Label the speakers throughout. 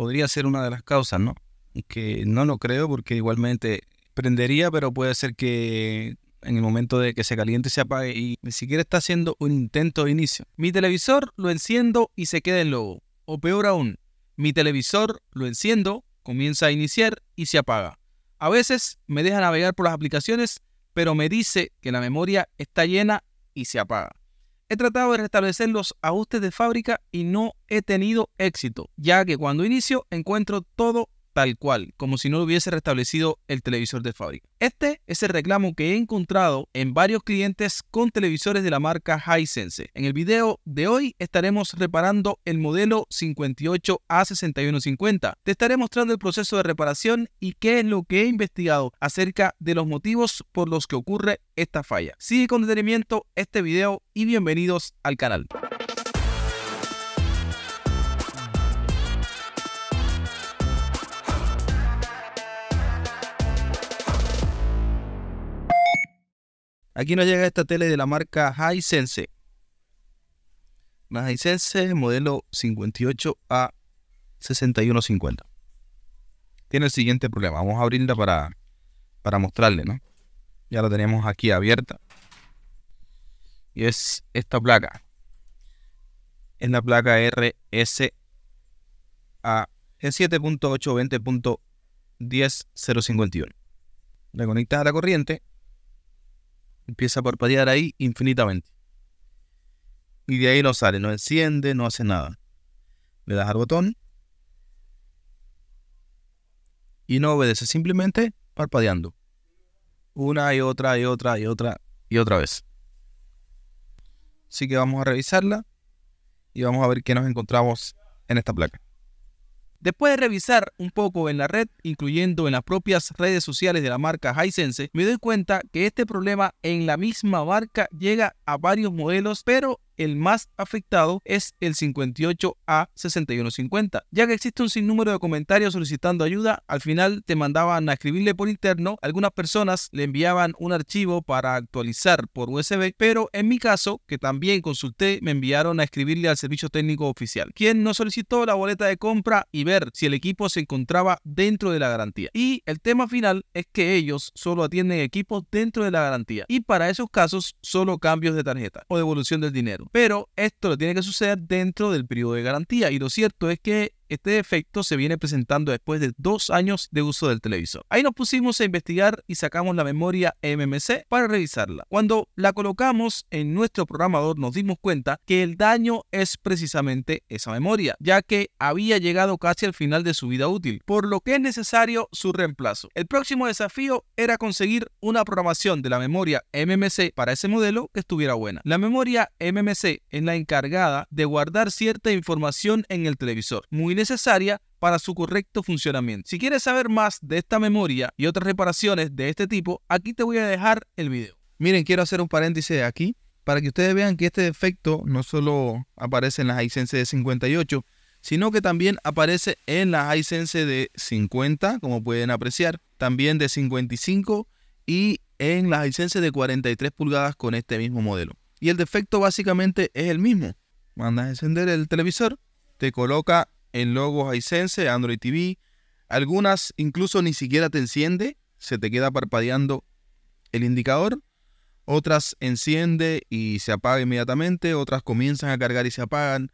Speaker 1: podría ser una de las causas, ¿no? Que no lo creo porque igualmente prendería, pero puede ser que en el momento de que se caliente se apague y ni siquiera está haciendo un intento de inicio. Mi televisor lo enciendo y se queda en logo. O peor aún, mi televisor lo enciendo, comienza a iniciar y se apaga. A veces me deja navegar por las aplicaciones, pero me dice que la memoria está llena y se apaga. He tratado de restablecer los ajustes de fábrica y no he tenido éxito, ya que cuando inicio encuentro todo tal cual, como si no lo hubiese restablecido el televisor de fábrica. Este es el reclamo que he encontrado en varios clientes con televisores de la marca Hisense. En el video de hoy estaremos reparando el modelo 58A6150. Te estaré mostrando el proceso de reparación y qué es lo que he investigado acerca de los motivos por los que ocurre esta falla. Sigue con detenimiento este video y bienvenidos al canal. Aquí nos llega esta tele de la marca Hisense. Una Hisense modelo 58A 6150. Tiene el siguiente problema. Vamos a abrirla para, para mostrarle, Ya la tenemos aquí abierta. Y es esta placa. Es la placa RSA G7.820.10051. La conectas a la corriente Empieza a parpadear ahí infinitamente. Y de ahí no sale, no enciende, no hace nada. Le das al botón. Y no obedece, simplemente parpadeando. Una y otra y otra y otra y otra vez. Así que vamos a revisarla y vamos a ver qué nos encontramos en esta placa. Después de revisar un poco en la red, incluyendo en las propias redes sociales de la marca Hisense, me doy cuenta que este problema en la misma marca llega a varios modelos, pero el más afectado es el 58A6150. Ya que existe un sinnúmero de comentarios solicitando ayuda, al final te mandaban a escribirle por interno. Algunas personas le enviaban un archivo para actualizar por USB, pero en mi caso, que también consulté, me enviaron a escribirle al servicio técnico oficial, quien no solicitó la boleta de compra y ver si el equipo se encontraba dentro de la garantía. Y el tema final es que ellos solo atienden equipos dentro de la garantía y para esos casos solo cambios de tarjeta o devolución del dinero. Pero esto lo tiene que suceder dentro del periodo de garantía. Y lo cierto es que este defecto se viene presentando después de dos años de uso del televisor. Ahí nos pusimos a investigar y sacamos la memoria MMC para revisarla. Cuando la colocamos en nuestro programador nos dimos cuenta que el daño es precisamente esa memoria, ya que había llegado casi al final de su vida útil, por lo que es necesario su reemplazo. El próximo desafío era conseguir una programación de la memoria MMC para ese modelo que estuviera buena. La memoria MMC es la encargada de guardar cierta información en el televisor, muy necesaria para su correcto funcionamiento. Si quieres saber más de esta memoria y otras reparaciones de este tipo, aquí te voy a dejar el video. Miren, quiero hacer un paréntesis aquí para que ustedes vean que este defecto no solo aparece en las Hisense de 58, sino que también aparece en las Hisense de 50, como pueden apreciar, también de 55 y en las Hisense de 43 pulgadas con este mismo modelo. Y el defecto básicamente es el mismo. Mandas a encender el televisor, te coloca en logos iSense, Android TV. Algunas incluso ni siquiera te enciende, se te queda parpadeando el indicador. Otras enciende y se apaga inmediatamente, otras comienzan a cargar y se apagan.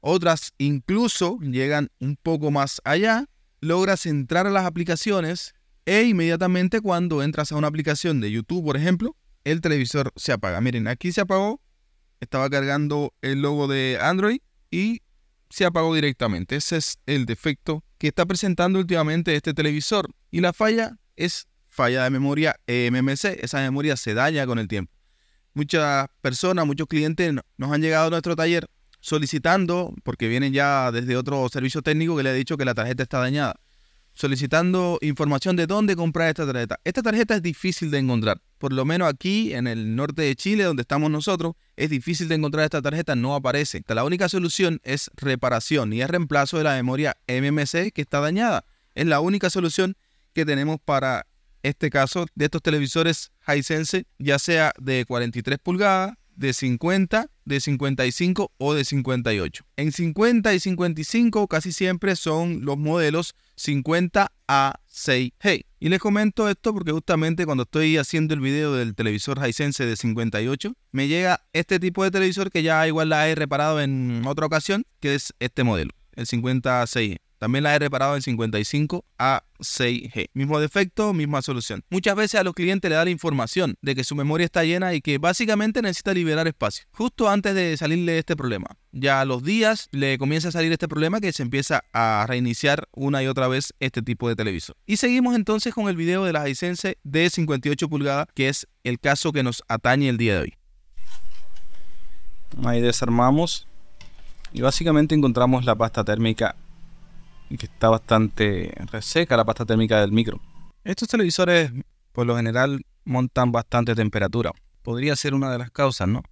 Speaker 1: Otras incluso llegan un poco más allá, logras entrar a las aplicaciones e inmediatamente cuando entras a una aplicación de YouTube, por ejemplo, el televisor se apaga. Miren, aquí se apagó, estaba cargando el logo de Android y se apagó directamente. Ese es el defecto que está presentando últimamente este televisor. Y la falla es falla de memoria MMC. Esa memoria se daña con el tiempo. Muchas personas, muchos clientes nos han llegado a nuestro taller solicitando, porque vienen ya desde otro servicio técnico que le ha dicho que la tarjeta está dañada solicitando información de dónde comprar esta tarjeta. Esta tarjeta es difícil de encontrar, por lo menos aquí en el norte de Chile, donde estamos nosotros, es difícil de encontrar esta tarjeta, no aparece. La única solución es reparación y es reemplazo de la memoria MMC que está dañada. Es la única solución que tenemos para este caso de estos televisores Hisense, ya sea de 43 pulgadas, de 50 de 55 o de 58. En 50 y 55 casi siempre son los modelos 50 a 6G. Y les comento esto porque justamente cuando estoy haciendo el video del televisor Hisense de 58, me llega este tipo de televisor que ya igual la he reparado en otra ocasión, que es este modelo, el 50A6G. También la he reparado en 55 a 6G. Mismo defecto, misma solución. Muchas veces a los clientes le da la información de que su memoria está llena y que básicamente necesita liberar espacio. Justo antes de salirle este problema. Ya a los días le comienza a salir este problema que se empieza a reiniciar una y otra vez este tipo de televisor. Y seguimos entonces con el video de la Hisense de 58 pulgadas, que es el caso que nos atañe el día de hoy. Ahí desarmamos y básicamente encontramos la pasta térmica que está bastante reseca la pasta térmica del micro. Estos televisores por lo general montan bastante temperatura. Podría ser una de las causas, ¿no?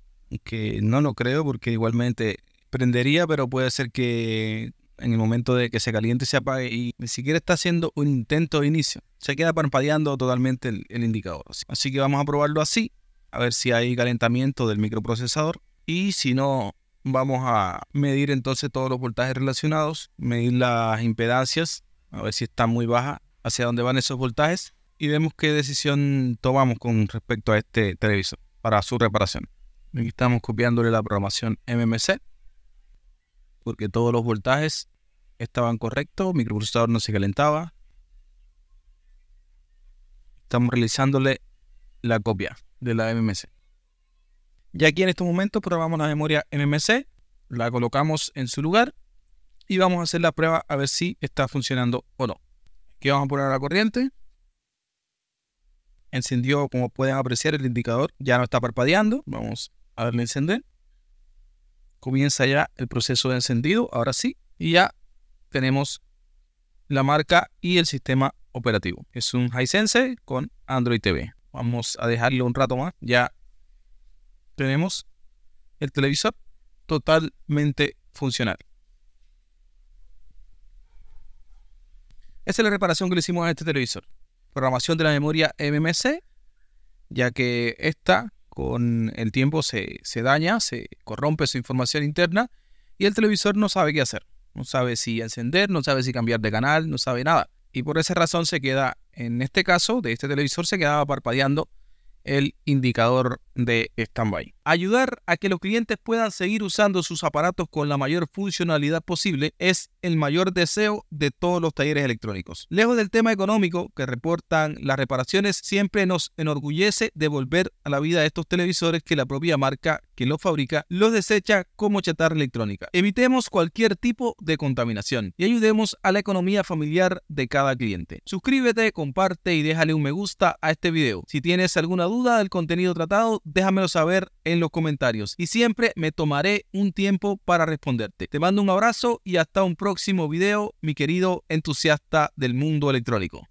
Speaker 1: Que no lo creo porque igualmente prendería, pero puede ser que en el momento de que se caliente se apague y ni siquiera está haciendo un intento de inicio. Se queda parpadeando totalmente el, el indicador. Así que vamos a probarlo así, a ver si hay calentamiento del microprocesador y si no Vamos a medir entonces todos los voltajes relacionados, medir las impedancias, a ver si está muy baja, hacia dónde van esos voltajes y vemos qué decisión tomamos con respecto a este televisor para su reparación. Aquí estamos copiándole la programación MMC porque todos los voltajes estaban correctos, el microprocesador no se calentaba. Estamos realizándole la copia de la MMC. Y aquí en estos momentos probamos la memoria MMC, la colocamos en su lugar y vamos a hacer la prueba a ver si está funcionando o no. Aquí vamos a poner la corriente. Encendió, como pueden apreciar, el indicador ya no está parpadeando. Vamos a darle encender. Comienza ya el proceso de encendido, ahora sí. Y ya tenemos la marca y el sistema operativo. Es un Hisense con Android TV. Vamos a dejarlo un rato más. Ya tenemos el televisor totalmente funcional. Esa es la reparación que le hicimos a este televisor. Programación de la memoria MMC, ya que esta con el tiempo se, se daña, se corrompe su información interna y el televisor no sabe qué hacer. No sabe si encender, no sabe si cambiar de canal, no sabe nada. Y por esa razón se queda, en este caso, de este televisor se quedaba parpadeando el indicador de standby. Ayudar a que los clientes puedan seguir usando sus aparatos con la mayor funcionalidad posible es el mayor deseo de todos los talleres electrónicos. Lejos del tema económico que reportan las reparaciones, siempre nos enorgullece devolver a la vida de estos televisores que la propia marca que los fabrica los desecha como chatarra electrónica. Evitemos cualquier tipo de contaminación y ayudemos a la economía familiar de cada cliente. Suscríbete, comparte y déjale un me gusta a este video. Si tienes alguna duda del contenido tratado, déjamelo saber en los comentarios y siempre me tomaré un tiempo para responderte. Te mando un abrazo y hasta un próximo video, mi querido entusiasta del mundo electrónico.